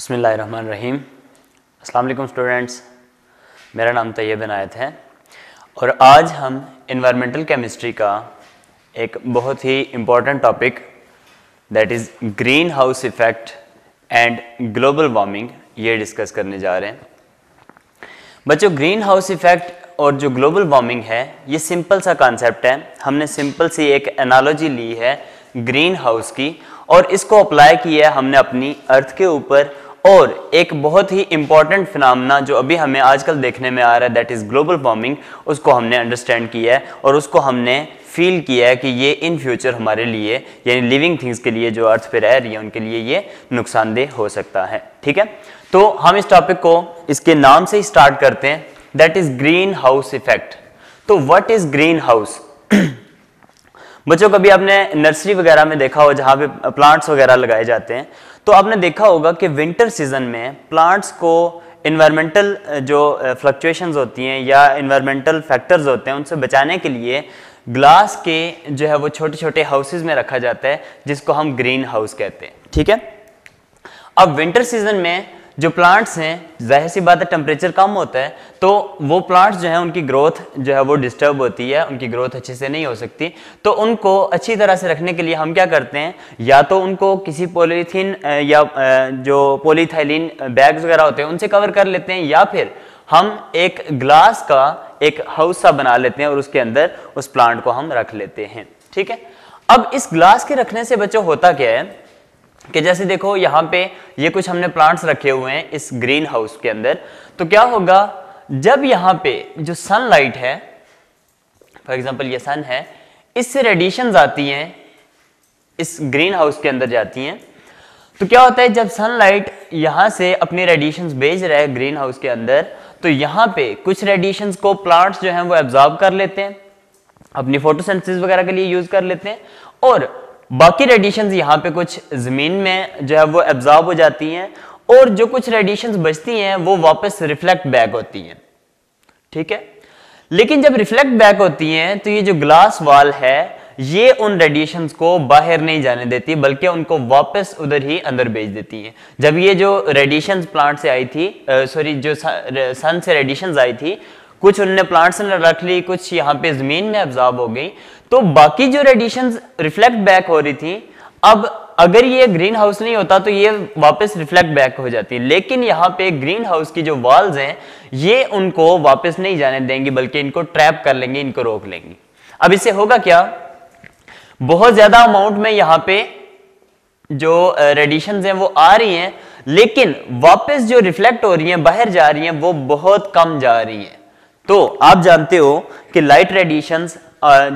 बसमीम अल्लाम स्टूडेंट्स मेरा नाम तैयब अनायत है और आज हम इन्वायरमेंटल केमिस्ट्री का एक बहुत ही important topic that is greenhouse effect and global warming ये डिस्कस करने जा रहे हैं बच्चों ग्रीन हाउस इफ़ेक्ट और जो ग्लोबल वार्मिंग है ये सिंपल सा कॉन्सेप्ट है हमने सिंपल सी एक एनालॉजी ली है ग्रीन हाउस की और इसको अप्लाई किया है हमने अपनी अर्थ के ऊपर और एक बहुत ही इंपॉर्टेंट फिनमना जो अभी हमें आजकल देखने में आ रहा है दैट इज़ ग्लोबल वार्मिंग उसको हमने अंडरस्टैंड किया है और उसको हमने फील किया है कि ये इन फ्यूचर हमारे लिए यानी लिविंग थिंग्स के लिए जो अर्थ पे रह रही है उनके लिए ये नुकसानदेह हो सकता है ठीक है तो हम इस टॉपिक को इसके नाम से ही स्टार्ट करते हैं that is greenhouse effect तो वट इज़ ग्रीन हाउस बच्चों कभी आपने नर्सरी वगैरह में देखा हो जहाँ पे प्लांट्स वगैरह लगाए जाते हैं तो आपने देखा होगा कि विंटर सीजन में प्लांट्स को इन्वायरमेंटल जो फ्लक्चुएशंस होती हैं या इन्वायरमेंटल फैक्टर्स होते हैं उनसे बचाने के लिए ग्लास के जो है वो छोटे छोटे हाउसेज में रखा जाता है जिसको हम ग्रीन हाउस कहते हैं ठीक है अब विंटर सीजन में जो प्लांट्स हैं जाहिर सी बात है टेम्परेचर कम होता है तो वो प्लांट्स जो है उनकी ग्रोथ जो है वो डिस्टर्ब होती है उनकी ग्रोथ अच्छे से नहीं हो सकती तो उनको अच्छी तरह से रखने के लिए हम क्या करते हैं या तो उनको किसी पोलीथीन या जो पोलीथाइलिन बैग्स वगैरह होते हैं उनसे कवर कर लेते हैं या फिर हम एक ग्लास का एक हाउसा बना लेते हैं और उसके अंदर उस प्लांट को हम रख लेते हैं ठीक है अब इस ग्लास के रखने से बच्चों होता क्या है कि जैसे देखो यहाँ पे ये कुछ हमने प्लांट्स रखे हुए हैं इस ग्रीन हाउस के अंदर तो क्या होगा जब यहाँ पे जो सनलाइट है फॉर एग्जाम्पल ये सन है इससे रेडिएशन आती हैं इस ग्रीन हाउस के अंदर जाती हैं तो क्या होता है जब सनलाइट यहाँ से अपनी रेडिएशन भेज रहा है ग्रीन हाउस के अंदर तो यहाँ पे कुछ रेडिएशन को प्लांट्स जो हैं वो एब्जॉर्ब कर लेते हैं अपनी फोटोसेंसिस वगैरह के लिए यूज कर लेते हैं और बाकी रेडिएशन यहाँ पे कुछ ज़मीन में जो है वो एब्जॉर्ब हो जाती हैं और जो कुछ रेडिएशन बचती हैं वो वापस रिफ्लेक्ट बैक होती हैं ठीक है लेकिन जब रिफ्लेक्ट बैक होती हैं तो ये जो ग्लास वाल है ये उन रेडिएशन को बाहर नहीं जाने देती बल्कि उनको वापस उधर ही अंदर भेज देती हैं जब ये जो रेडिएशन प्लांट से आई थी सॉरी जो सन से रेडिएशन आई थी कुछ उन्होंने प्लांट्स ने रख ली कुछ यहाँ पे जमीन में अब्जॉर्ब हो गई तो बाकी जो रेडिएशन रिफ्लेक्ट बैक हो रही थी अब अगर ये ग्रीन हाउस नहीं होता तो ये वापस रिफ्लेक्ट बैक हो जाती लेकिन यहाँ पे ग्रीन हाउस की जो वॉल्स हैं ये उनको वापस नहीं जाने देंगी बल्कि इनको ट्रैप कर लेंगे इनको रोक लेंगे अब इससे होगा क्या बहुत ज्यादा अमाउंट में यहाँ पे जो रेडिएशन हैं वो आ रही हैं लेकिन वापस जो रिफ्लेक्ट हो रही हैं बाहर जा रही हैं वो बहुत कम जा रही हैं तो आप जानते हो कि लाइट रेडिएशन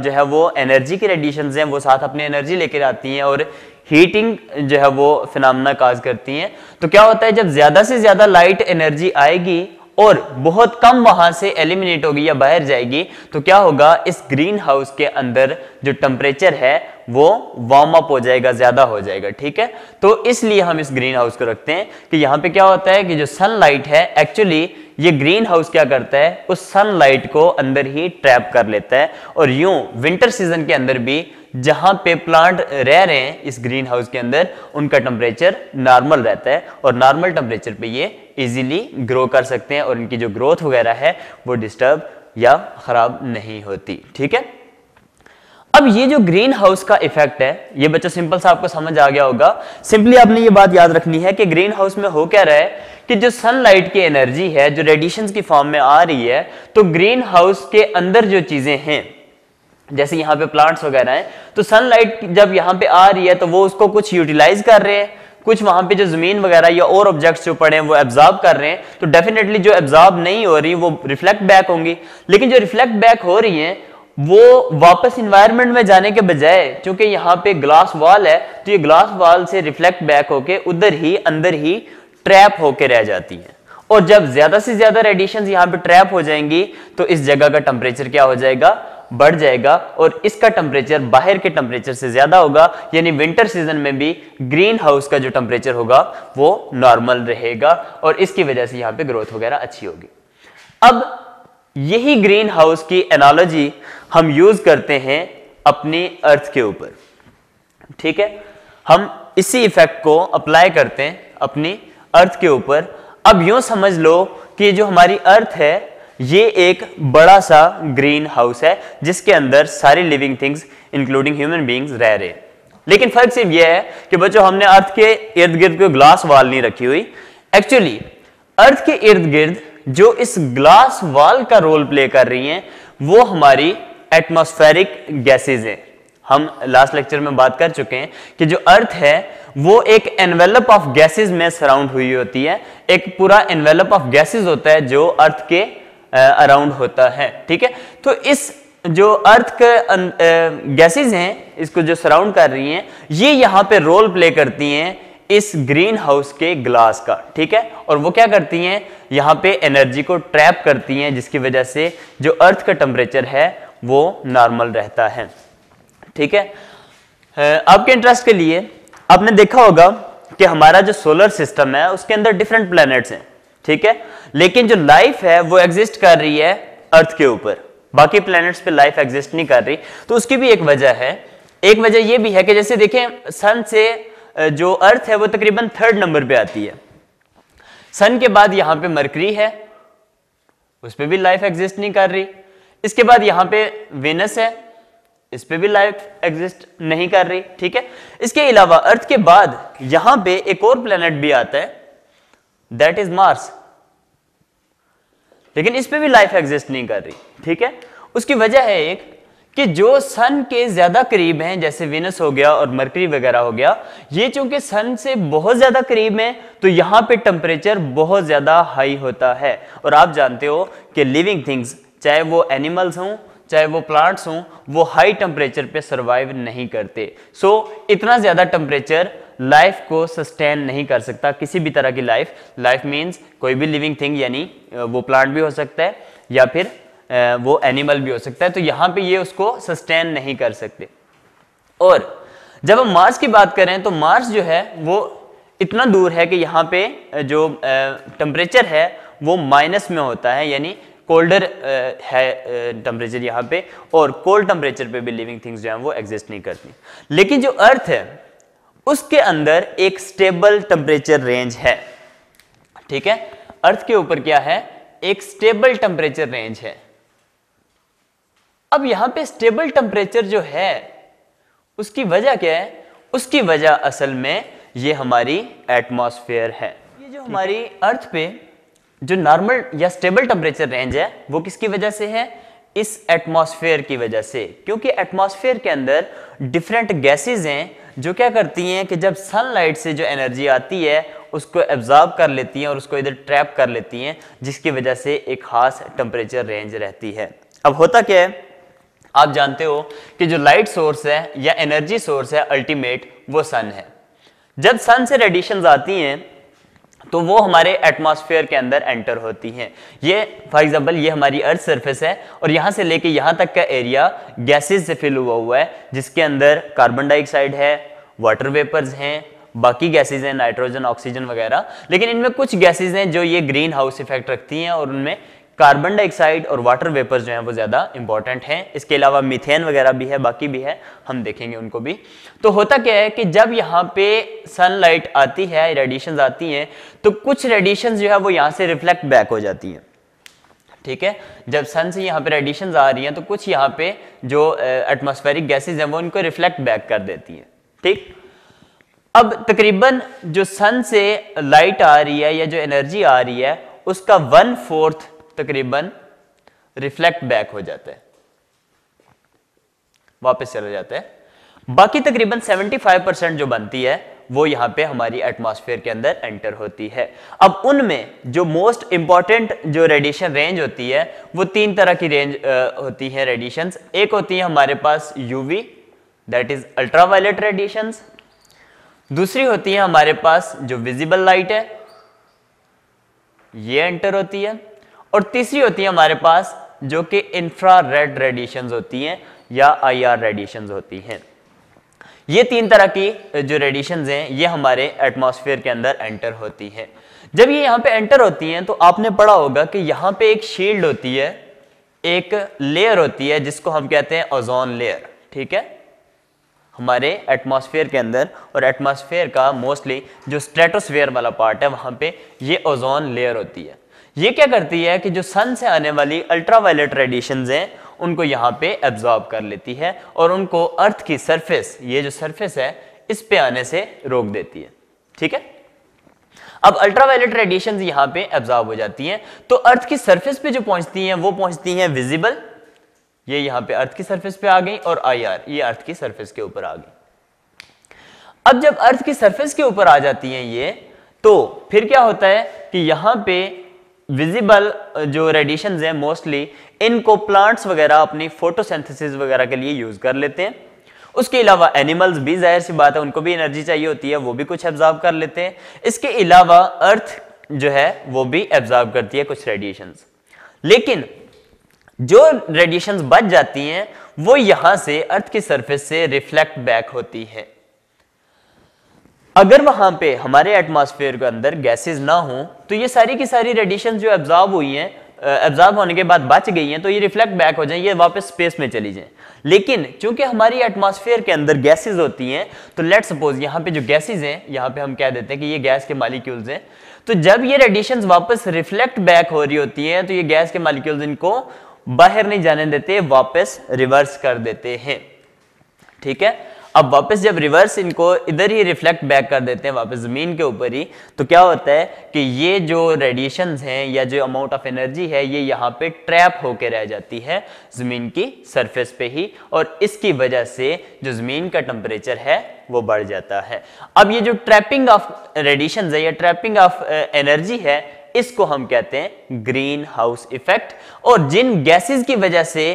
जो है वो एनर्जी की रेडिएशन हैं वो साथ अपनी एनर्जी लेकर आती हैं और हीटिंग जो है वो फिनमना काज करती हैं तो क्या होता है जब ज्यादा से ज्यादा लाइट एनर्जी आएगी और बहुत कम वहां से एलिमिनेट होगी या बाहर जाएगी तो क्या होगा इस ग्रीन हाउस के अंदर जो टेम्परेचर है वो वार्म अप हो जाएगा ज्यादा हो जाएगा ठीक है तो इसलिए हम इस ग्रीन हाउस को रखते हैं कि यहां पे क्या होता है कि जो सनलाइट है एक्चुअली ये ग्रीन हाउस क्या करता है उस सनलाइट को अंदर ही ट्रैप कर लेता है और यूं विंटर सीजन के अंदर भी जहां पे प्लांट रह रहे हैं इस ग्रीन हाउस के अंदर उनका टेम्परेचर नॉर्मल रहता है और नॉर्मल टेम्परेचर पे ये इजीली ग्रो कर सकते हैं और इनकी जो ग्रोथ वगैरह है वो डिस्टर्ब या खराब नहीं होती ठीक है अब ये जो ग्रीन हाउस का इफेक्ट है ये बच्चों सिंपल सा आपको समझ आ गया होगा सिंपली आपने ये बात याद रखनी है कि ग्रीन हाउस में हो क्या रहा है कि जो सनलाइट की एनर्जी है जो रेडिएशन की फॉर्म में आ रही है तो ग्रीन हाउस के अंदर जो चीजें हैं जैसे यहाँ पे प्लांट्स वगैरह हैं तो सनलाइट जब यहाँ पे आ रही है तो वो उसको कुछ यूटिलाइज कर रहे हैं कुछ वहां पे जो जमीन वगैरह या और ऑब्जेक्ट्स जो पड़े हैं वो एब्जॉर्ब कर रहे हैं तो डेफिनेटली जो एब्जॉर्ब नहीं हो रही वो रिफ्लेक्ट बैक होंगी लेकिन जो रिफ्लेक्ट बैक हो रही हैं वो वापस इन्वायरमेंट में जाने के बजाय क्योंकि यहाँ पे ग्लास वॉल है तो ये ग्लास वॉल से रिफ्लेक्ट बैक होके उधर ही अंदर ही ट्रैप होके रह जाती है और जब ज्यादा से ज्यादा रेडिएशन यहाँ पे ट्रैप हो जाएंगी तो इस जगह का टेम्परेचर क्या हो जाएगा बढ़ जाएगा और इसका टेम्परेचर बाहर के टेम्परेचर से ज्यादा होगा यानी विंटर सीजन में भी ग्रीन हाउस का जो टेम्परेचर होगा वो नॉर्मल रहेगा और इसकी वजह से यहाँ पे ग्रोथ वगैरह अच्छी होगी अब यही ग्रीन हाउस की एनालॉजी हम यूज करते हैं अपने अर्थ के ऊपर ठीक है हम इसी इफेक्ट को अप्लाई करते हैं अपनी अर्थ के ऊपर अब यूं समझ लो कि जो हमारी अर्थ है ये एक बड़ा सा ग्रीन हाउस है जिसके अंदर सारी living things including human beings रह रहे हैं लेकिन फर्क सिर्फ यह है कि बच्चों हमने अर्थ के इर्द गिर्द कोई ग्लास वाल नहीं रखी हुई एक्चुअली अर्थ के इर्द गिर्द जो इस ग्लास वाल का रोल प्ले कर रही हैं वो हमारी एटमॉस्फेरिक गैसेज हैं हम लास्ट लेक्चर में बात कर चुके हैं कि जो अर्थ है वो एक एनवेलप ऑफ गैसेज में सराउंड हुई होती है एक पूरा एनवेलप ऑफ गैसेज होता है जो अर्थ के अराउंड होता है ठीक है तो इस जो अर्थ के गैसेज अं, हैं इसको जो सराउंड कर रही हैं ये यहाँ पे रोल प्ले करती हैं इस ग्रीन हाउस के ग्लास का ठीक है और वो क्या करती हैं यहाँ पे एनर्जी को ट्रैप करती हैं जिसकी वजह से जो अर्थ का टेम्परेचर है वो नॉर्मल रहता है ठीक है आपके इंटरेस्ट के लिए आपने देखा होगा कि हमारा जो सोलर सिस्टम है उसके अंदर डिफरेंट प्लैनेट्स हैं ठीक है लेकिन जो लाइफ है वो एग्जिस्ट कर रही है अर्थ के ऊपर बाकी प्लैनेट्स पे लाइफ एग्जिस्ट नहीं कर रही तो उसकी भी एक वजह है एक वजह यह भी है कि जैसे देखें सन से जो अर्थ है वो तकरीबन थर्ड नंबर पे आती है सन के बाद यहां पे मरकरी है उस पर भी लाइफ एग्जिस्ट नहीं कर रही इसके बाद यहां पे वेनस है इस पर भी लाइफ एग्जिस्ट नहीं कर रही ठीक है इसके अलावा अर्थ के बाद यहां पे एक और प्लेनेट भी आता है दैट इज मार्स लेकिन इस पर भी लाइफ एग्जिस्ट नहीं कर रही ठीक है उसकी वजह है एक कि जो सन के ज्यादा करीब हैं जैसे विनस हो गया और मरकरी वगैरह हो गया ये चूंकि सन से बहुत ज्यादा करीब हैं तो यहाँ पे टेम्परेचर बहुत ज्यादा हाई होता है और आप जानते हो कि लिविंग थिंग्स चाहे वो एनिमल्स हों चाहे वो प्लांट्स हों वो हाई टेम्परेचर पे सर्वाइव नहीं करते सो so, इतना ज़्यादा टेम्परेचर लाइफ को सस्टेन नहीं कर सकता किसी भी तरह की लाइफ लाइफ मीन्स कोई भी लिविंग थिंग यानी वो प्लांट भी हो सकता है या फिर वो एनिमल भी हो सकता है तो यहां पे ये उसको सस्टेन नहीं कर सकते और जब हम मार्स की बात करें तो मार्स जो है वो इतना दूर है कि यहाँ पे जो टेम्परेचर है वो माइनस में होता है यानी कोल्डर है टेम्परेचर यहाँ पे और कोल्ड टेम्परेचर पे भी लिविंग थिंग्स जो है वो एग्जिस्ट नहीं करती लेकिन जो अर्थ है उसके अंदर एक स्टेबल टेम्परेचर रेंज है ठीक है अर्थ के ऊपर क्या है एक स्टेबल टेम्परेचर रेंज है अब यहाँ पे स्टेबल टेम्परेचर जो है उसकी वजह क्या है उसकी वजह असल में ये हमारी एटमॉस्फेयर है ये जो हमारी अर्थ पे जो नॉर्मल या स्टेबल टेम्परेचर रेंज है वो किसकी वजह से है इस एटमॉस्फेयर की वजह से क्योंकि एटमॉस्फेयर के अंदर डिफरेंट गैसेज हैं जो क्या करती हैं कि जब सनलाइट से जो एनर्जी आती है उसको एब्जॉर्ब कर लेती हैं और उसको इधर ट्रैप कर लेती हैं जिसकी वजह से एक खास टेम्परेचर रेंज रहती है अब होता क्या है आप जानते हो कि जो लाइट सोर्स है या एनर्जी सोर्स है अल्टीमेट वो सन है जब सन से रेडिएशन आती हैं तो वो हमारे एटमॉस्फेयर के अंदर एंटर होती हैं ये फॉर एग्जांपल ये हमारी अर्थ सरफेस है और यहाँ से लेके यहाँ तक का एरिया गैसेस से फिल हुआ हुआ है जिसके अंदर कार्बन डाइऑक्साइड है वाटर वेपर्स हैं बाकी गैसेज हैं नाइट्रोजन ऑक्सीजन वगैरह लेकिन इनमें कुछ गैसेज हैं जो ये ग्रीन हाउस इफेक्ट रखती हैं और उनमें कार्बन डाइऑक्साइड और वाटर वेपर जो हैं वो ज़्यादा इंपॉर्टेंट हैं इसके अलावा मिथेन वगैरह भी है बाकी भी है हम देखेंगे उनको भी तो होता क्या है कि जब यहाँ पे सनलाइट आती है रेडिएशन आती हैं तो कुछ रेडिएशन जो है वो यहाँ से रिफ्लेक्ट बैक हो जाती हैं ठीक है जब सन से यहाँ पे रेडिएशन आ रही हैं तो कुछ यहाँ पे जो एटमोस्फेरिक गैसेज हैं वो उनको रिफ्लेक्ट बैक कर देती हैं ठीक अब तकरीबन जो सन से लाइट आ रही है या जो एनर्जी आ रही है उसका वन फोर्थ तकरीबन रिफ्लेक्ट बैक हो जाता है वापस चला जाता है बाकी तकरीबन 75 परसेंट जो बनती है वो यहां पे हमारी एटमॉस्फेयर के अंदर एंटर होती है अब उनमें जो मोस्ट इंपॉर्टेंट जो रेडिएशन रेंज होती है वो तीन तरह की रेंज होती है रेडिएशन एक होती है हमारे पास UV that is ultraviolet radiation दूसरी होती है हमारे पास जो विजिबल लाइट है ये एंटर होती है और तीसरी होती है हमारे पास जो कि इंफ्रा रेड रेडिएशन होती हैं या आई आर रेडिएशन होती हैं ये तीन तरह की जो रेडिएशन हैं ये हमारे एटमॉस्फेयर के अंदर एंटर होती हैं जब ये यहाँ पे एंटर होती हैं तो आपने पढ़ा होगा कि यहाँ पे एक शील्ड होती है एक लेयर होती है जिसको हम कहते हैं ओजोन लेयर ठीक है हमारे एटमॉस्फेयर के अंदर और एटमॉस्फेयर का मोस्टली जो स्ट्रेटोस्फेयर वाला पार्ट है वहाँ पे ये ओजोन लेयर होती है ये क्या करती है कि जो सन से आने वाली अल्ट्रावायलेट रेडिएशन हैं उनको यहाँ पे एब्जॉर्ब कर लेती है और उनको अर्थ की सरफेस ये जो सरफेस है इस पे आने से रोक देती है ठीक है अब अल्ट्रावायलेट रेडिएशन यहाँ पे एब्जॉर्ब हो जाती हैं तो अर्थ की सरफेस पे जो पहुंचती हैं वो पहुंचती हैं विजिबल ये यहाँ पे अर्थ की सरफेस पे आ गई और आईआर ये अर्थ की सरफेस के ऊपर आ गई अब जब अर्थ की सरफेस के ऊपर आ जाती हैं ये तो फिर क्या होता है कि यहाँ पे विजिबल uh, जो रेडिएशन हैं मोस्टली इनको प्लांट्स वगैरह अपनी फोटोसिंथेसिस वगैरह के लिए यूज़ कर लेते हैं उसके अलावा एनिमल्स भी जाहिर सी बात है उनको भी एनर्जी चाहिए होती है वो भी कुछ एब्जॉर्ब कर लेते हैं इसके अलावा अर्थ जो है वो भी एब्जॉर्ब करती है कुछ रेडिएशन लेकिन जो रेडिएशन बच जाती हैं वो यहां से अर्थ की सरफेस से रिफ्लेक्ट बैक होती है अगर वहां पे हमारे एटमॉस्फेयर के अंदर गैसेस ना हो तो ये सारी की सारी रेडिएशन जो एब्जॉर्ब हुई हैं एब्जॉर्ब होने के बाद बच गई हैं तो ये रिफ्लेक्ट बैक हो जाए ये वापस स्पेस में चली जाए लेकिन चूंकि हमारी एटमॉस्फेयर के अंदर गैसेज होती हैं तो लेट सपोज यहाँ पे जो गैसेज हैं यहाँ पे हम कह देते हैं कि ये गैस के मालिक्यूल्स हैं तो जब ये रेडिएशन वापस रिफ्लेक्ट बैक हो रही होती हैं तो ये गैस के मालिक्यूल्स इनको बाहर नहीं जाने देते वापस रिवर्स कर देते हैं ठीक है अब वापस जब रिवर्स इनको इधर ही रिफ्लेक्ट बैक कर देते हैं वापस ज़मीन के ऊपर ही तो क्या होता है कि ये जो रेडिएशंस हैं या जो अमाउंट ऑफ एनर्जी है ये यहाँ पे ट्रैप होके रह जाती है ज़मीन की सरफेस पे ही और इसकी वजह से जो ज़मीन का टेम्परेचर है वो बढ़ जाता है अब ये जो ट्रैपिंग ऑफ रेडिएशन है या ट्रैपिंग ऑफ एनर्जी है इसको हम कहते हैं ग्रीन हाउस इफेक्ट और जिन गैसेस की वजह से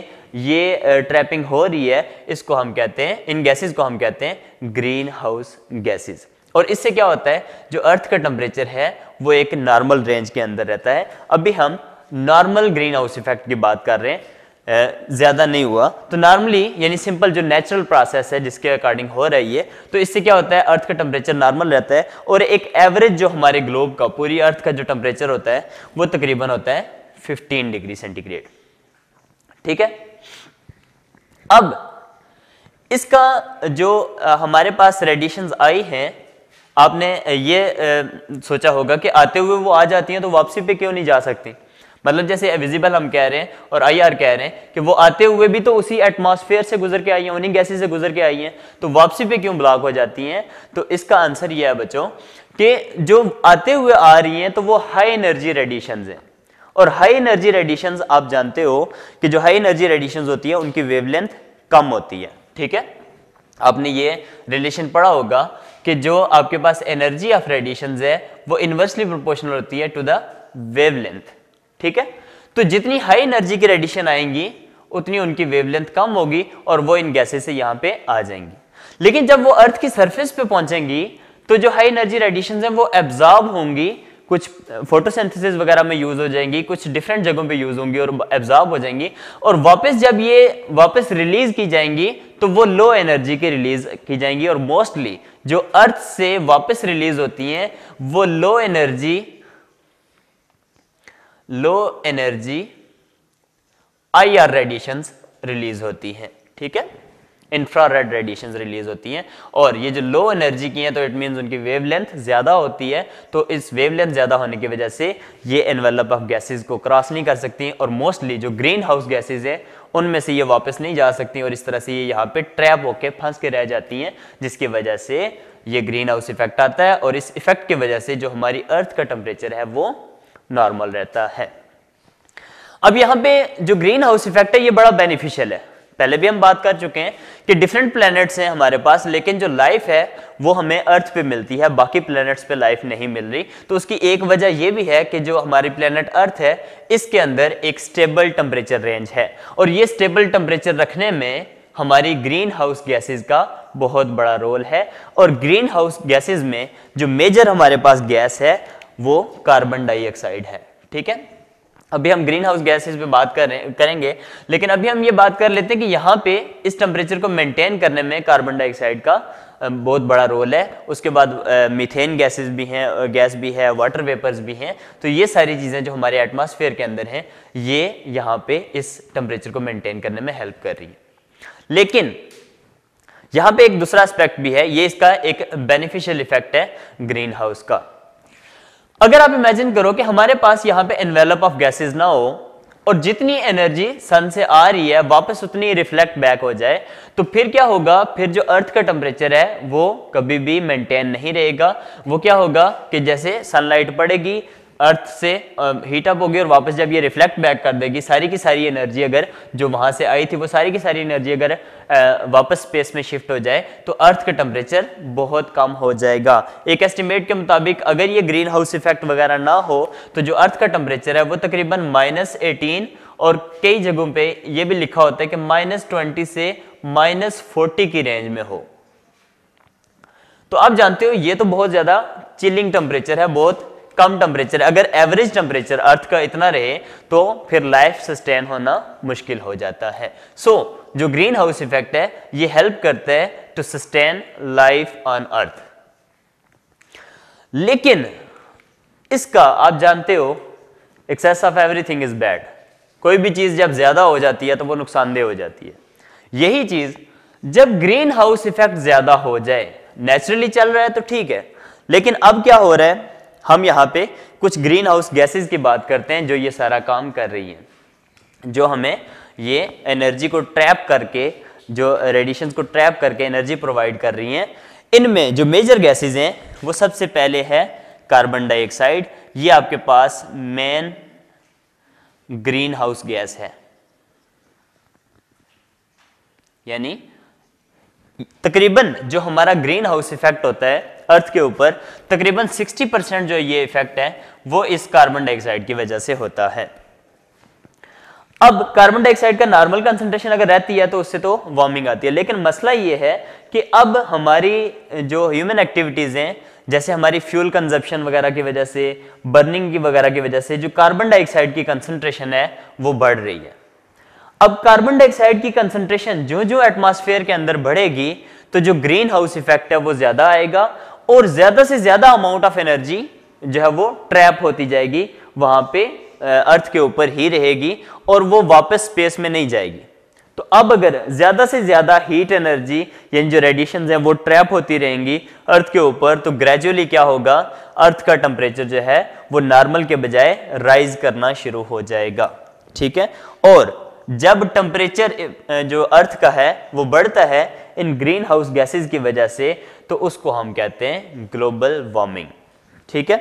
ये ट्रैपिंग हो रही है इसको हम कहते हैं इन गैसेस को हम कहते हैं ग्रीन हाउस गैसेस और इससे क्या होता है जो अर्थ का टेम्परेचर है वो एक नॉर्मल रेंज के अंदर रहता है अभी हम नॉर्मल ग्रीन हाउस इफेक्ट की बात कर रहे हैं ज़्यादा नहीं हुआ तो नॉर्मली यानी सिंपल जो नेचुरल प्रोसेस है जिसके अकॉर्डिंग हो रही है तो इससे क्या होता है अर्थ का टेम्परेचर नॉर्मल रहता है और एक एवरेज जो हमारे ग्लोब का पूरी अर्थ का जो टेम्परेचर होता है वो तकरीबन होता है 15 डिग्री सेंटीग्रेड ठीक है अब इसका जो हमारे पास रेडिएशन आई हैं आपने ये सोचा होगा कि आते हुए वो आ जाती हैं तो वापसी पे क्यों नहीं जा सकती मतलब जैसे विजिबल हम कह रहे हैं और आई आर कह रहे हैं कि वो आते हुए भी तो उसी एटमॉस्फेयर से गुजर के आई हैं उन्हीं गैसेज से गुजर के आई हैं तो वापसी पे क्यों ब्लॉक हो जाती हैं तो इसका आंसर ये है बच्चों कि जो आते हुए आ रही हैं तो वो हाई एनर्जी रेडिएशन हैं और हाई एनर्जी रेडिएशन आप जानते हो कि जो हाई एनर्जी रेडिएशन होती है उनकी वेवलेंथ कम होती है ठीक है आपने ये रिलेशन पढ़ा होगा कि जो आपके पास एनर्जी ऑफ रेडिएशन है वो इन्वर्सली प्रोपोर्शनल होती है टू द वेवलेंथ ठीक है तो जितनी हाई एनर्जी की रेडिएशन आएंगी उतनी उनकी वेवलेंथ कम होगी और वो इन गैसेस से यहां पे आ जाएंगी लेकिन जब वो अर्थ की सरफेस पे पहुंचेंगी तो जो हाई एनर्जी रेडिएशन है वो एब्जॉर्ब होंगी कुछ फोटोसिंथेसिस वगैरह में यूज हो जाएंगी कुछ डिफरेंट जगहों पे यूज होंगी और एब्जॉर्ब हो जाएंगी और वापस जब ये वापस रिलीज की जाएंगी तो वो लो एनर्जी की रिलीज की जाएंगी और मोस्टली जो अर्थ से वापस रिलीज होती हैं वो low energy low energy I R radiations release होती हैं ठीक है इंफ्रारेड रेडिएशंस रिलीज होती हैं और ये जो लो एनर्जी की हैं तो इट मीन्स उनकी वेवलेंथ ज़्यादा होती है तो इस वेवलेंथ ज़्यादा होने की वजह से ये एनवेलप ऑफ गैसेस को क्रॉस नहीं कर सकती और मोस्टली जो ग्रीन हाउस गैसेज हैं उनमें से ये वापस नहीं जा सकती और इस तरह से ये यहाँ पे ट्रैप होके फंस के रह जाती हैं जिसकी वजह से ये ग्रीन हाउस इफेक्ट आता है और इस इफेक्ट की वजह से जो हमारी अर्थ का टेम्परेचर है वो नॉर्मल रहता है अब यहाँ पे जो ग्रीन हाउस इफेक्ट है ये बड़ा बेनिफिशियल है पहले भी हम बात कर चुके हैं कि डिफरेंट प्लैनेट्स हैं हमारे पास लेकिन जो लाइफ है वो हमें अर्थ पे मिलती है बाकी प्लैनेट्स पे लाइफ नहीं मिल रही तो उसकी एक वजह ये भी है कि जो हमारी प्लैनेट अर्थ है इसके अंदर एक स्टेबल टेम्परेचर रेंज है और ये स्टेबल टेम्परेचर रखने में हमारी ग्रीन हाउस गैसेज का बहुत बड़ा रोल है और ग्रीन हाउस गैसेज में जो मेजर हमारे पास गैस है वो कार्बन डाइऑक्साइड है ठीक है अभी हम ग्रीन हाउस गैसेज पे बात कर रहे करेंगे लेकिन अभी हम ये बात कर लेते हैं कि यहाँ पे इस टेम्परेचर को मेंटेन करने में कार्बन डाइऑक्साइड का बहुत बड़ा रोल है उसके बाद मीथेन गैसेस भी हैं गैस भी है वाटर वेपर्स भी हैं तो ये सारी चीज़ें जो हमारे एटमॉस्फेयर के अंदर हैं ये यहाँ पे इस टेम्परेचर को मेंटेन करने में हेल्प कर रही है लेकिन यहाँ पे एक दूसरा एस्पेक्ट भी है ये इसका एक बेनिफिशियल इफेक्ट है ग्रीन हाउस का अगर आप इमेजिन करो कि हमारे पास यहाँ पे एनवेलप ऑफ गैसेस ना हो और जितनी एनर्जी सन से आ रही है वापस उतनी रिफ्लेक्ट बैक हो जाए तो फिर क्या होगा फिर जो अर्थ का टेम्परेचर है वो कभी भी मेंटेन नहीं रहेगा वो क्या होगा कि जैसे सनलाइट पड़ेगी अर्थ से हीटअप um, होगी और वापस जब ये रिफ्लेक्ट बैक कर देगी सारी की सारी एनर्जी अगर जो वहाँ से आई थी वो सारी की सारी एनर्जी अगर uh, वापस स्पेस में शिफ्ट हो जाए तो अर्थ का टेम्परेचर बहुत कम हो जाएगा एक एस्टिमेट के मुताबिक अगर ये ग्रीन हाउस इफेक्ट वगैरह ना हो तो जो अर्थ का टेम्परेचर है वो तकरीबन माइनस एटीन और कई जगहों पर यह भी लिखा होता है कि माइनस ट्वेंटी से माइनस फोर्टी की रेंज में हो तो आप जानते हो ये तो बहुत ज़्यादा चिलिंग टेम्परेचर है बहुत कम टेम्परेचर अगर एवरेज टेम्परेचर अर्थ का इतना रहे तो फिर लाइफ सस्टेन होना मुश्किल हो जाता है सो so, जो ग्रीन हाउस इफेक्ट है ये हेल्प करता है to sustain life on earth लेकिन इसका आप जानते हो excess of everything is bad कोई भी चीज जब ज्यादा हो जाती है तो वो नुकसानदेह हो जाती है यही चीज जब ग्रीन हाउस इफेक्ट ज्यादा हो जाए नेचुरली चल रहा है तो ठीक है लेकिन अब क्या हो रहा है हम यहाँ पे कुछ ग्रीन हाउस गैसेज की बात करते हैं जो ये सारा काम कर रही है जो हमें ये एनर्जी को ट्रैप करके जो रेडिएशन को ट्रैप करके एनर्जी प्रोवाइड कर रही हैं इनमें जो मेजर गैसेज हैं वो सबसे पहले है कार्बन डाइऑक्साइड ये आपके पास मेन ग्रीन हाउस गैस है यानी तकरीबन जो हमारा ग्रीन हाउस इफेक्ट होता है अर्थ के ऊपर तकरीबन 60 परसेंट जो ये इफेक्ट है वो इस कार्बन डाइऑक्साइड की वजह से होता है अब कार्बन डाइऑक्साइड का नॉर्मल कंसंट्रेशन अगर रहती है तो उससे तो वार्मिंग आती है लेकिन मसला ये है कि अब हमारी जो ह्यूमन एक्टिविटीज़ हैं जैसे हमारी फ्यूल कंजप्शन वगैरह की वजह से बर्निंग की वगैरह की वजह से जो कार्बन डाइऑक्साइड की कंसंट्रेशन है वो बढ़ रही है अब कार्बन डाइऑक्साइड की कंसंट्रेशन जो जो एटमॉस्फेयर के अंदर बढ़ेगी तो जो ग्रीन हाउस इफेक्ट है वो ज्यादा आएगा और ज्यादा से ज्यादा अमाउंट ऑफ एनर्जी जो है वो ट्रैप होती जाएगी वहां पे अर्थ के ऊपर ही रहेगी और वो वापस स्पेस में नहीं जाएगी तो अब अगर ज्यादा से ज्यादा हीट एनर्जी यानी जो रेडिएशन है वो ट्रैप होती रहेंगी अर्थ के ऊपर तो ग्रेजुअली क्या होगा अर्थ का टेम्परेचर जो है वो नॉर्मल के बजाय राइज करना शुरू हो जाएगा ठीक है और जब टेम्परेचर जो अर्थ का है वो बढ़ता है इन ग्रीन हाउस गैसेज की वजह से तो उसको हम कहते हैं ग्लोबल वार्मिंग ठीक है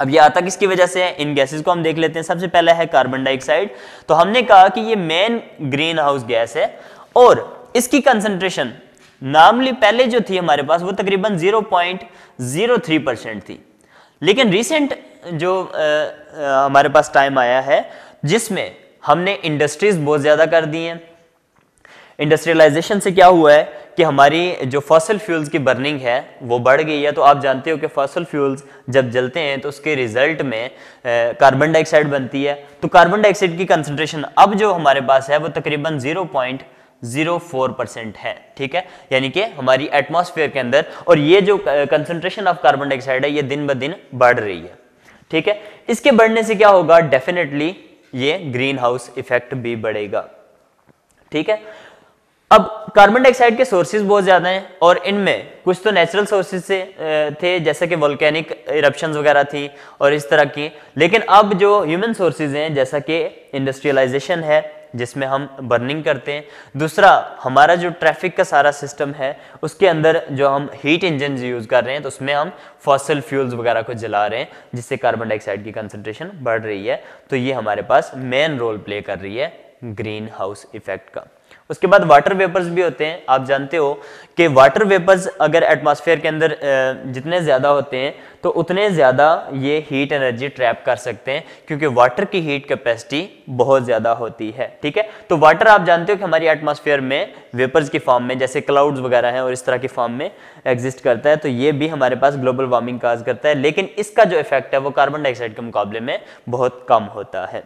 अब ये आता किसकी वजह से है इन गैसेस को हम देख लेते हैं सबसे पहला है कार्बन डाइऑक्साइड तो हमने कहा कि ये मेन ग्रीन हाउस गैस है और इसकी कंसंट्रेशन नॉर्मली पहले जो थी हमारे पास वो तकरीबन 0.03 परसेंट थी लेकिन रिसेंट जो आ, आ, हमारे पास टाइम आया है जिसमें हमने इंडस्ट्रीज बहुत ज़्यादा कर दी हैं इंडस्ट्रियलाइजेशन से क्या हुआ है कि हमारी जो फसल फ्यूल्स की बर्निंग है वो बढ़ गई है तो आप जानते हो कि फसल फ्यूल्स जब जलते हैं तो उसके रिजल्ट में कार्बन डाइऑक्साइड बनती है तो कार्बन डाइऑक्साइड की कंसनट्रेशन अब जो हमारे पास है वो तकरीबन zero point zero four percent है ठीक है यानी कि हमारी एटमोसफियर के अंदर और ये जो कंसनट्रेशन ऑफ कार्बन डाइऑक्साइड है ये दिन ब दिन बढ़ रही है ठीक है इसके बढ़ने से क्या होगा डेफिनेटली ये ग्रीन हाउस इफेक्ट भी बढ़ेगा ठीक है अब कार्बन डाइऑक्साइड के सोर्सेज बहुत ज्यादा हैं और इनमें कुछ तो नेचुरल सोर्सेज से थे जैसे कि वोल्केनिक इरप्शन वगैरह थी और इस तरह की लेकिन अब जो ह्यूमन सोर्सेज हैं जैसा कि इंडस्ट्रियलाइजेशन है जिसमें हम बर्निंग करते हैं दूसरा हमारा जो ट्रैफिक का सारा सिस्टम है उसके अंदर जो हम हीट इंजन यूज़ कर रहे हैं तो उसमें हम फॉसल फ्यूल्स वगैरह को जला रहे हैं जिससे कार्बन डाइऑक्साइड की कंसनट्रेशन बढ़ रही है तो ये हमारे पास मेन रोल प्ले कर रही है ग्रीन हाउस इफेक्ट का उसके बाद वाटर वेपर्स भी होते हैं आप जानते हो कि वाटर वेपर्स अगर एटमॉस्फेयर के अंदर जितने ज़्यादा होते हैं तो उतने ज़्यादा ये हीट एनर्जी ट्रैप कर सकते हैं क्योंकि वाटर की हीट कैपेसिटी बहुत ज़्यादा होती है ठीक है तो वाटर आप जानते हो कि हमारी एटमॉस्फेयर में वेपर्स की फॉर्म में जैसे क्लाउड्स वगैरह हैं और इस तरह की फॉर्म में एग्जिस्ट करता है तो ये भी हमारे पास ग्लोबल वार्मिंग काज करता है लेकिन इसका जो इफेक्ट है वो कार्बन डाइऑक्साइड के मुकाबले में बहुत कम होता है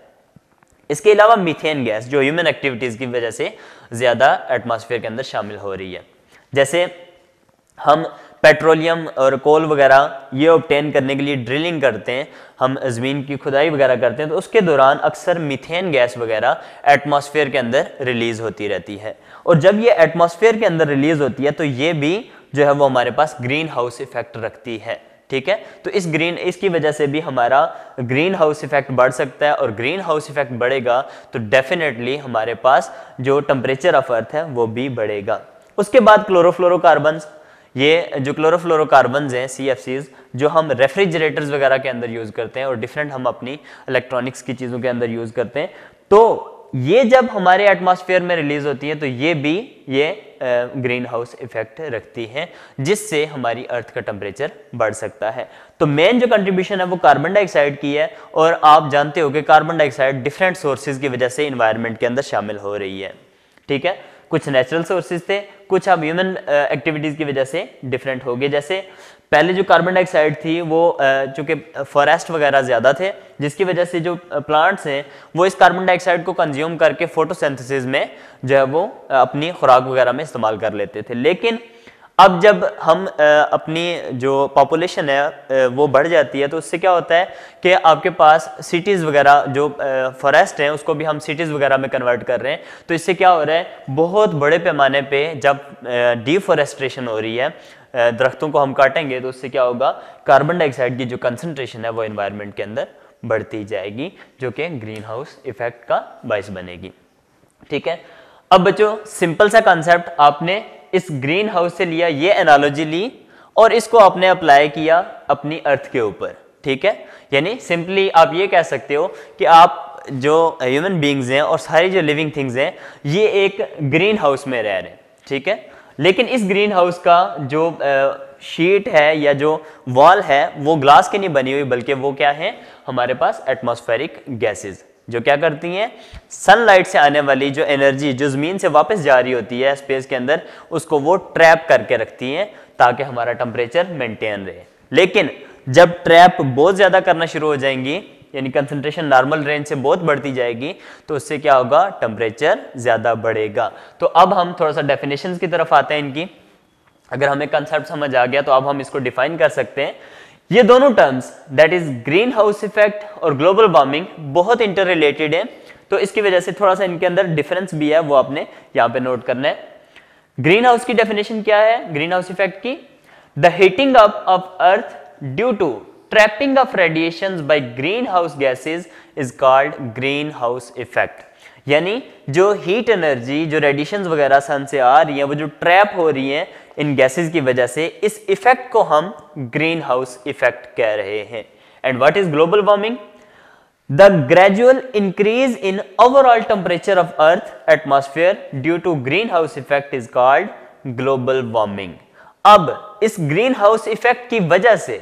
इसके अलावा मीथेन गैस जो ह्यूमन एक्टिविटीज़ की वजह से ज़्यादा एटमॉस्फेयर के अंदर शामिल हो रही है जैसे हम पेट्रोलियम और कोल वगैरह ये ऑप्टेन करने के लिए ड्रिलिंग करते हैं हम ज़मीन की खुदाई वगैरह करते हैं तो उसके दौरान अक्सर मीथेन गैस वगैरह एटमॉस्फेयर के अंदर रिलीज़ होती रहती है और जब ये एटमॉस्फेयर के अंदर रिलीज़ होती है तो ये भी जो है वो हमारे पास ग्रीन हाउस इफेक्ट रखती है ठीक है तो इस ग्रीन इसकी वजह से भी हमारा ग्रीन हाउस इफेक्ट बढ़ सकता है और ग्रीन हाउस इफेक्ट बढ़ेगा तो डेफिनेटली हमारे पास जो टेम्परेचर ऑफ अर्थ है वो भी बढ़ेगा उसके बाद क्लोरोफ्लोरोकार्बन ये जो क्लोरोफ्लोरोकार्बन हैं सी एफ सीज जो हम रेफ्रिजरेटर्स वगैरह के अंदर यूज़ करते हैं और डिफरेंट हम अपनी इलेक्ट्रॉनिक्स की चीज़ों के अंदर यूज़ करते हैं तो ये जब हमारे एटमॉस्फेयर में रिलीज होती है तो ये भी ये ग्रीन हाउस इफेक्ट रखती है जिससे हमारी अर्थ का टेम्परेचर बढ़ सकता है तो मेन जो कंट्रीब्यूशन है वो कार्बन डाइऑक्साइड की है और आप जानते हो कि कार्बन डाइऑक्साइड डिफरेंट सोर्सेज की वजह से इन्वायरमेंट के अंदर शामिल हो रही है ठीक है कुछ नेचुरल सोर्सेज थे कुछ अब ह्यूमन एक्टिविटीज़ की वजह से डिफरेंट हो गए जैसे पहले जो कार्बन डाइऑक्साइड थी वो चूँकि फॉरेस्ट वगैरह ज़्यादा थे जिसकी वजह से जो प्लांट्स हैं वो इस कार्बन डाइऑक्साइड को कंज्यूम करके फोटोसेंथिस में जो है वो अपनी खुराक वगैरह में इस्तेमाल कर लेते थे लेकिन अब जब हम अपनी जो पॉपुलेशन है वो बढ़ जाती है तो उससे क्या होता है कि आपके पास सिटीज़ वगैरह जो फॉरेस्ट हैं उसको भी हम सिटीज़ वगैरह में कन्वर्ट कर रहे हैं तो इससे क्या हो रहा है बहुत बड़े पैमाने पे जब डिफॉरेस्ट्रेशन हो रही है दरख्तों को हम काटेंगे तो उससे क्या होगा कार्बन डाइऑक्साइड की जो कंसनट्रेशन है वो इन्वायरमेंट के अंदर बढ़ती जाएगी जो कि ग्रीन हाउस इफेक्ट का बायस बनेगी ठीक है अब बच्चों सिंपल सा कंसेप्ट आपने इस ग्रीन हाउस से लिया ये एनालॉजी ली और इसको आपने अप्लाई किया अपनी अर्थ के ऊपर ठीक है यानी सिंपली आप ये कह सकते हो कि आप जो ह्यूमन बींग्स हैं और सारी जो लिविंग थिंग्स हैं ये एक ग्रीन हाउस में रह रहे हैं ठीक है लेकिन इस ग्रीन हाउस का जो शीट है या जो वॉल है वो ग्लास की नहीं बनी हुई बल्कि वो क्या है हमारे पास एटमोस्फेरिक गैसेज जो क्या करती हैं सनलाइट से आने वाली जो एनर्जी जो ज़मीन से वापस जा रही होती है स्पेस के अंदर उसको वो ट्रैप करके रखती हैं ताकि हमारा टेम्परेचर मेंटेन रहे लेकिन जब ट्रैप बहुत ज़्यादा करना शुरू हो जाएंगी यानी कंसंट्रेशन नॉर्मल रेंज से बहुत बढ़ती जाएगी तो उससे क्या होगा टेम्परेचर ज़्यादा बढ़ेगा तो अब हम थोड़ा सा डेफिनेशन की तरफ आते हैं इनकी अगर हमें कंसेप्ट समझ आ गया तो अब हम इसको डिफाइन कर सकते हैं ये दोनों terms that is greenhouse effect और ग्लोबल वार्मिंग बहुत इंटर रिलेटेड है तो इसकी वजह से थोड़ा सा इनके अंदर डिफरेंस भी है वो आपने यहां पे नोट करना है ग्रीन हाउस की डेफिनेशन क्या है ग्रीन हाउस इफेक्ट की the heating up of earth due to radiation by greenhouse gases is called greenhouse effect यानी जो हीट एनर्जी जो रेडिएशन वगैरह सन से आ रही है वो जो ट्रैप हो रही है इन गैसेज की वजह से इस इफेक्ट को हम ग्रीन हाउस इफेक्ट कह रहे हैं and what is global warming the gradual increase in overall temperature of earth atmosphere due to greenhouse effect is called global warming अब इस ग्रीन हाउस इफेक्ट की वजह से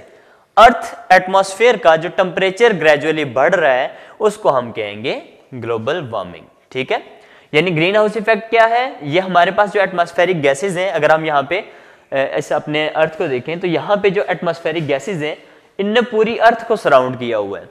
अर्थ एटमॉस्फेयर का जो टेम्परेचर ग्रेजुअली बढ़ रहा है उसको हम कहेंगे ग्लोबल वार्मिंग ठीक है यानी ग्रीन हाउस इफेक्ट क्या है ये हमारे पास जो एटमॉस्फेरिक गैसेज हैं अगर हम यहाँ पे ऐसे अपने अर्थ को देखें तो यहाँ पे जो एटमॉस्फेरिक गैसेज हैं इनने पूरी अर्थ को सराउंड किया हुआ है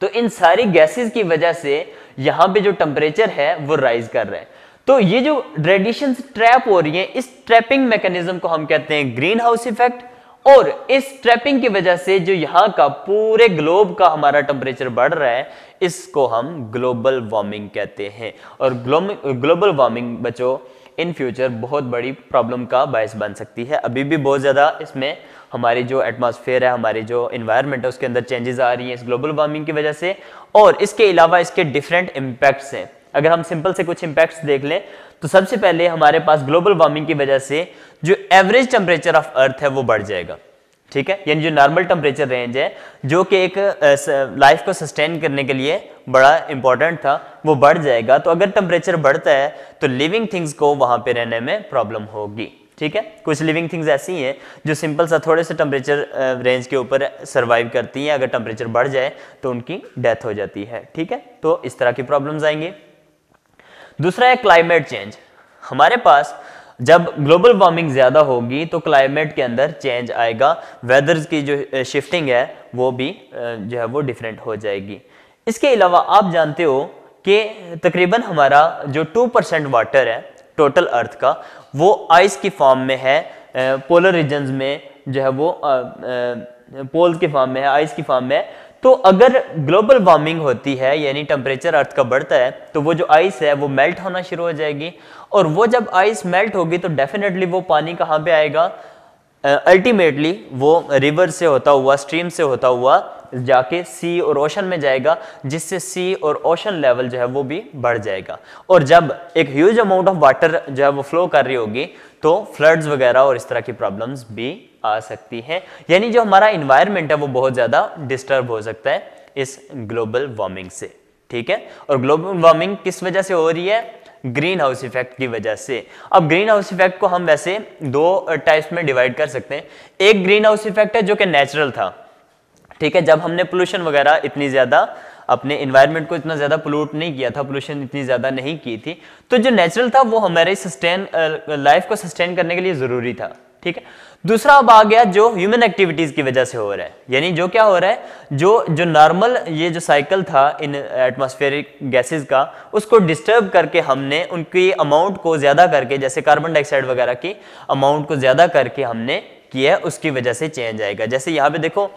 तो इन सारी गैसेज की वजह से यहाँ पे जो टेम्परेचर है वो राइज कर रहा है तो ये जो रेडिएशन ट्रैप हो रही है इस ट्रैपिंग मैकेनिज्म को हम कहते हैं ग्रीन हाउस इफेक्ट और इस ट्रैपिंग की वजह से जो यहाँ का पूरे ग्लोब का हमारा टेम्परेचर बढ़ रहा है इसको हम ग्लोबल वार्मिंग कहते हैं और ग्लोबल वार्मिंग बच्चों इन फ्यूचर बहुत बड़ी प्रॉब्लम का बायस बन सकती है अभी भी बहुत ज़्यादा इसमें हमारी जो एटमॉस्फेयर है हमारी जो इन्वायरमेंट है उसके अंदर चेंजेस आ रही हैं इस ग्लोबल वार्मिंग की वजह से और इसके अलावा इसके डिफरेंट इम्पैक्ट्स हैं अगर हम सिंपल से कुछ इम्पैक्ट्स देख लें तो सबसे पहले हमारे पास ग्लोबल वार्मिंग की वजह से जो एवरेज टेम्परेचर ऑफ अर्थ है वो बढ़ जाएगा ठीक है यानी जो नॉर्मल टेम्परेचर रेंज है जो कि एक लाइफ को सस्टेन करने के लिए बड़ा इंपॉर्टेंट था वो बढ़ जाएगा तो अगर टेम्परेचर बढ़ता है तो लिविंग थिंग्स को वहां पे रहने में प्रॉब्लम होगी ठीक है कुछ लिविंग थिंग्स ऐसी हैं जो सिंपल सा थोड़े से टेम्परेचर रेंज के ऊपर सर्वाइव करती हैं अगर टेम्परेचर बढ़ जाए तो उनकी डेथ हो जाती है ठीक है तो इस तरह की प्रॉब्लम आएंगी दूसरा है क्लाइमेट चेंज हमारे पास जब ग्लोबल वार्मिंग ज़्यादा होगी तो क्लाइमेट के अंदर चेंज आएगा वेदर्स की जो शिफ्टिंग है वो भी जो है वो डिफरेंट हो जाएगी इसके अलावा आप जानते हो कि तकरीबन हमारा जो टू परसेंट वाटर है टोटल अर्थ का वो आइस की फॉर्म में है पोलर रीजन में जो है वो पोल्स के फॉर्म में है आइस की फॉर्म में है तो अगर ग्लोबल वार्मिंग होती है यानी टेम्परेचर अर्थ का बढ़ता है तो वो जो आइस है वो मेल्ट होना शुरू हो जाएगी और वो जब आइस मेल्ट होगी तो डेफिनेटली वो पानी कहाँ पे आएगा अल्टीमेटली वो रिवर से होता हुआ स्ट्रीम से होता हुआ जाके सी और ओशन में जाएगा जिससे सी और ओशन लेवल जो है वो भी बढ़ जाएगा और जब एक ह्यूज अमाउंट ऑफ वाटर जो है वो फ्लो कर रही होगी तो फ्लड्स वगैरह और इस तरह की प्रॉब्लम्स भी आ सकती हैं यानी जो हमारा इन्वायरमेंट है वो बहुत ज़्यादा डिस्टर्ब हो सकता है इस ग्लोबल वार्मिंग से ठीक है और ग्लोबल वार्मिंग किस वजह से हो रही है ग्रीन हाउस इफेक्ट की वजह से अब ग्रीन हाउस इफेक्ट को हम वैसे दो टाइप्स में डिवाइड कर सकते हैं एक ग्रीन हाउस इफेक्ट है जो कि नेचुरल था ठीक है जब हमने पोल्यूशन वगैरह इतनी ज़्यादा अपने इन्वायरमेंट को इतना ज़्यादा पोल्यूट नहीं किया था पोल्यूशन इतनी ज़्यादा नहीं की थी तो जो नेचुरल था वो हमारे सस्टेन लाइफ को सस्टेन करने के लिए ज़रूरी था ठीक है दूसरा अब आ गया जो ह्यूमन एक्टिविटीज की वजह से हो रहा है यानी जो क्या हो रहा है जो जो नॉर्मल ये जो साइकिल था इन एटमॉस्फेरिक गैसेस का उसको डिस्टर्ब करके हमने उनकी अमाउंट को ज्यादा करके जैसे कार्बन डाइऑक्साइड वगैरह की अमाउंट को ज्यादा करके हमने किया है उसकी वजह से चेंज आएगा जैसे यहाँ पे देखो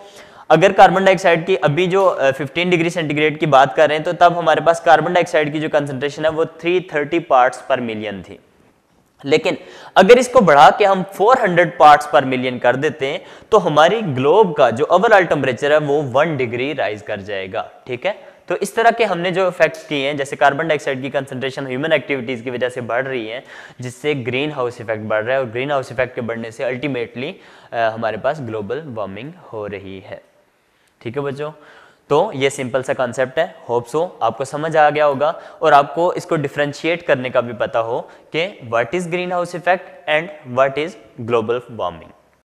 अगर कार्बन डाइऑक्साइड की अभी जो 15 डिग्री सेंटीग्रेड की बात कर रहे हैं तो तब हमारे पास कार्बन डाइऑक्साइड की जो कंसंट्रेशन है वो 330 पार्ट्स पर मिलियन थी लेकिन अगर इसको बढ़ा के हम 400 पार्ट्स पर मिलियन कर देते हैं तो हमारी ग्लोब का जो ओवरऑल टेम्परेचर है वो वन डिग्री राइज कर जाएगा ठीक है तो इस तरह के हमने जो इफेक्ट किए हैं जैसे कार्बन डाइऑक्साइड की कंसंट्रेशन ह्यूमन एक्टिविटीज की वजह से बढ़ रही है जिससे ग्रीन हाउस इफेक्ट बढ़ रहा है और ग्रीन हाउस इफेक्ट के बढ़ने से अल्टीमेटली हमारे पास ग्लोबल वार्मिंग हो रही है ठीक है बच्चों तो ये सिंपल सा कॉन्सेप्ट है होप सो आपको समझ आ गया होगा और आपको इसको डिफ्रेंशिएट करने का भी पता हो कि what is greenhouse effect and what is global warming